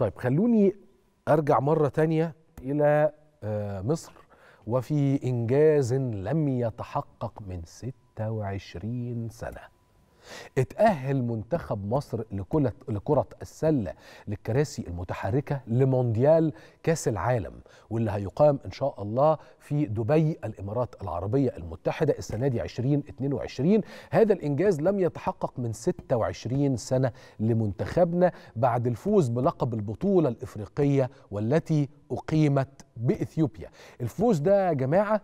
طيب خلوني ارجع مره تانية الى آه، مصر وفي انجاز لم يتحقق من 26 سنه اتأهل منتخب مصر لكرة لكرة السلة للكراسي المتحركة لمونديال كأس العالم واللي هيقام إن شاء الله في دبي الإمارات العربية المتحدة السنة دي 2022 هذا الإنجاز لم يتحقق من 26 سنة لمنتخبنا بعد الفوز بلقب البطولة الإفريقية والتي أقيمت بإثيوبيا الفوز ده يا جماعة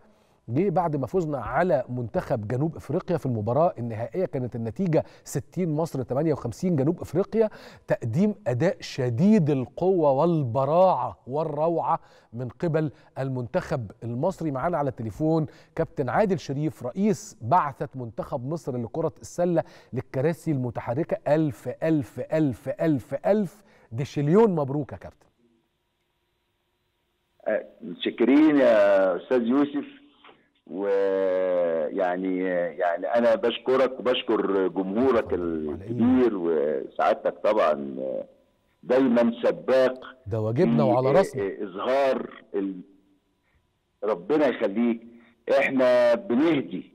جه بعد ما فزنا على منتخب جنوب افريقيا في المباراه النهائيه كانت النتيجه 60 مصر 58 جنوب افريقيا تقديم اداء شديد القوه والبراعه والروعه من قبل المنتخب المصري معانا على التليفون كابتن عادل شريف رئيس بعثه منتخب مصر لكره السله للكراسي المتحركه الف الف الف الف الف ديشليون مبروك يا كابتن آه، متشكرين يا استاذ يوسف ويعني يعني انا بشكرك وبشكر جمهورك إيه؟ الكبير وسعادتك طبعا دايما سباق ده واجبنا وعلى راسنا اظهار ال... ربنا يخليك احنا بنهدي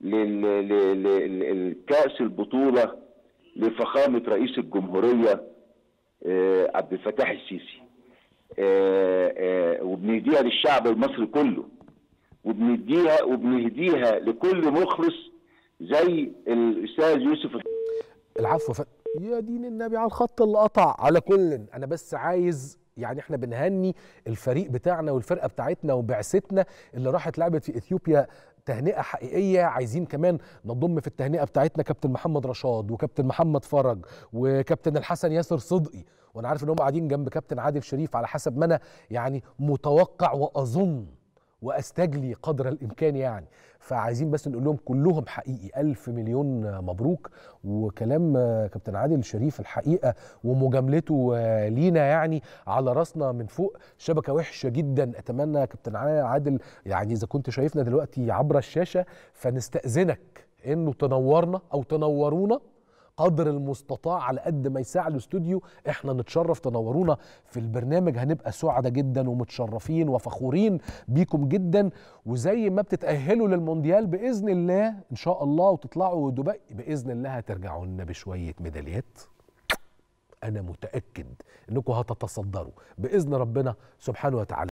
لل... لل... للكاس البطوله لفخامه رئيس الجمهوريه آه، عبد الفتاح السيسي آه، آه، وبنهديها للشعب المصري كله وبنديها وبنهديها لكل مخلص زي الاستاذ يوسف العفو ف... يا دين النبي على الخط اللي قطع على كل انا بس عايز يعني احنا بنهني الفريق بتاعنا والفرقه بتاعتنا وبعثتنا اللي راحت لعبت في اثيوبيا تهنئه حقيقيه عايزين كمان نضم في التهنئه بتاعتنا كابتن محمد رشاد وكابتن محمد فرج وكابتن الحسن ياسر صدقي وانا عارف ان هم قاعدين جنب كابتن عادل شريف على حسب ما انا يعني متوقع واظن واستجلي قدر الامكان يعني فعايزين بس نقول لهم كلهم حقيقي ألف مليون مبروك وكلام كابتن عادل شريف الحقيقة ومجاملته لينا يعني على راسنا من فوق شبكة وحشة جدا أتمنى كابتن عادل يعني إذا كنت شايفنا دلوقتي عبر الشاشة فنستأذنك إنه تنورنا أو تنورونا قدر المستطاع على قد ما يساع الاستوديو احنا نتشرف تنورونا في البرنامج هنبقى سعداء جدا ومتشرفين وفخورين بيكم جدا وزي ما بتتاهلوا للمونديال باذن الله ان شاء الله وتطلعوا دبي باذن الله هترجعوا لنا بشويه ميداليات انا متاكد انكم هتتصدروا باذن ربنا سبحانه وتعالى